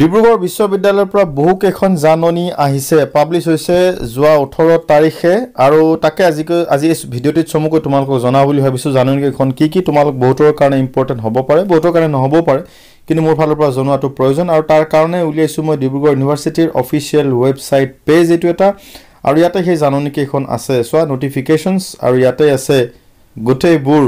ডিব্ৰুগড় বিশ্ববিদ্যালয়ৰ পৰা বহুকেইখন জাননী আহিছে পাব্লিছ হৈছে যোৱা ওঠৰ তাৰিখে আৰু তাকে আজিকৈ আজি এই ভিডিঅ'টিত চমুকৈ তোমালোকক জনাওঁ বুলি ভাবিছোঁ জাননীকেইখন কি কি তোমালোক বহুতৰ কাৰণে ইম্পৰ্টেণ্ট হ'ব পাৰে বহুতৰ কাৰণে নহ'বও পাৰে কিন্তু মোৰ ফালৰ পৰা জনোৱাটো প্ৰয়োজন আৰু তাৰ কাৰণে উলিয়াইছোঁ মই ডিব্ৰুগড় ইউনিভাৰ্চিটিৰ অফিচিয়েল ৱেবছাইট পেজ এইটো এটা আৰু ইয়াতে সেই জাননীকেইখন আছে চোৱা নটিফিকেশ্যনছ আৰু ইয়াতে আছে গোটেইবোৰ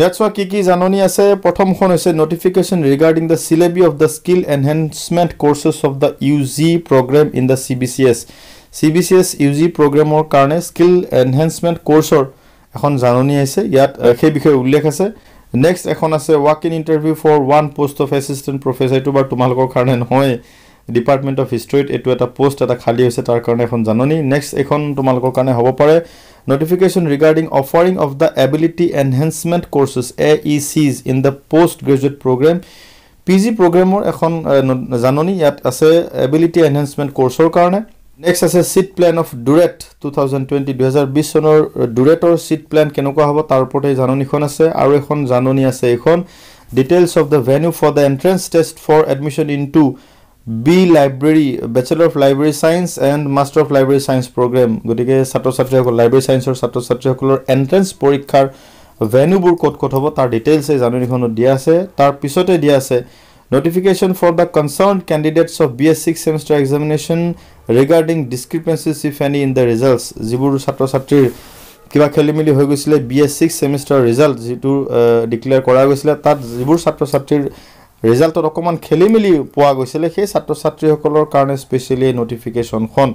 ইয়াত চোৱা কি কি জাননী আছে প্ৰথমখন হৈছে notification regarding the syllabus of the skill enhancement courses of the U G program in the C B C S C B C S U G প্ৰগ্ৰেমৰ কাৰণে স্কিল এনহেঞ্চমেণ্ট কৰ্চৰ এখন জাননী আহিছে ইয়াত সেই বিষয়ে উল্লেখ আছে নেক্সট এখন আছে walk in interview for one post of assistant professor এইটো বাৰু তোমালোকৰ কাৰণে নহয় ডিপাৰ্টমেণ্ট অফ হিষ্ট্ৰীত এইটো এটা পোষ্ট এটা খালী হৈছে তাৰ কাৰণে এখন জাননী নেক্সট এইখন তোমালোকৰ কাৰণে হ'ব পাৰে notification regarding offering of the ability enhancement courses A E Cs in the post graduate program P G প্ৰগ্ৰেমৰ এখন জাননী ইয়াত আছে এবিলিটি এনহেঞ্চমেণ্ট কৰ্চৰ কাৰণে নেক্সট আছে seat plan of DURET two thousand twenty দুহেজাৰ বিছ চনৰ ডুৰেটৰ চিট প্লেন কেনেকুৱা হ'ব তাৰ ওপৰতে এই জাননীখন আছে আৰু এখন জাননী আছে এইখন details of the venue for the entrance test for admission in to B library bachelor of library science and master of library science program গতিকে ছাত্ৰ ছাত্ৰীসকল লাইব্ৰেৰী চায়েন্সৰ ছাত্ৰ ছাত্ৰীসকলৰ এণ্ট্ৰেঞ্চ পৰীক্ষাৰ ভেনুবোৰ ক'ত ক'ত হ'ব তাৰ ডিটেইলছে জাননীখনত দিয়া আছে তাৰ পিছতে দিয়া আছে notification for the concern candidates of B S six semester examination regarding discrepancies if any in the results যিবোৰ ছাত্ৰ ছাত্ৰীৰ কিবা খেলি মেলি হৈ গৈছিলে B S six semester result যিটো ডিক্লেয়াৰ কৰা গৈছিলে তাত যিবোৰ ছাত্ৰ ছাত্ৰীৰ ৰিজাল্টত অকণমান খেলি মেলি পোৱা গৈছিলে সেই ছাত্ৰ ছাত্ৰীসকলৰ কাৰণে স্পেচিয়েলি এই ন'টিফিকেশ্যনখন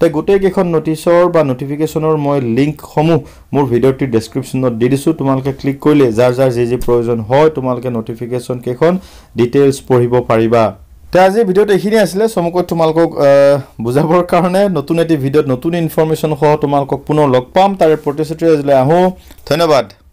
তে গোটেইকেইখন ন'টিচৰ বা ন'টিফিকেশ্যনৰ মই লিংকসমূহ মোৰ ভিডিঅ'টোৰ ডেছক্ৰিপশ্যনত দি দিছোঁ তোমালোকে ক্লিক কৰিলে যাৰ যাৰ যি যি প্ৰয়োজন হয় তোমালোকে ন'টিফিকেশ্যনকেইখন ডিটেইলছ পঢ়িব পাৰিবা তে আজি ভিডিঅ'ত এইখিনি আছিলে চমুকৈ তোমালোকক বুজাবৰ কাৰণে নতুন এটি ভিডিঅ'ত নতুন ইনফৰ্মেশ্যনসহ তোমালোকক পুনৰ লগ পাম তাৰে প্ৰতিশ্ৰুতি আজিলৈ আহোঁ ধন্যবাদ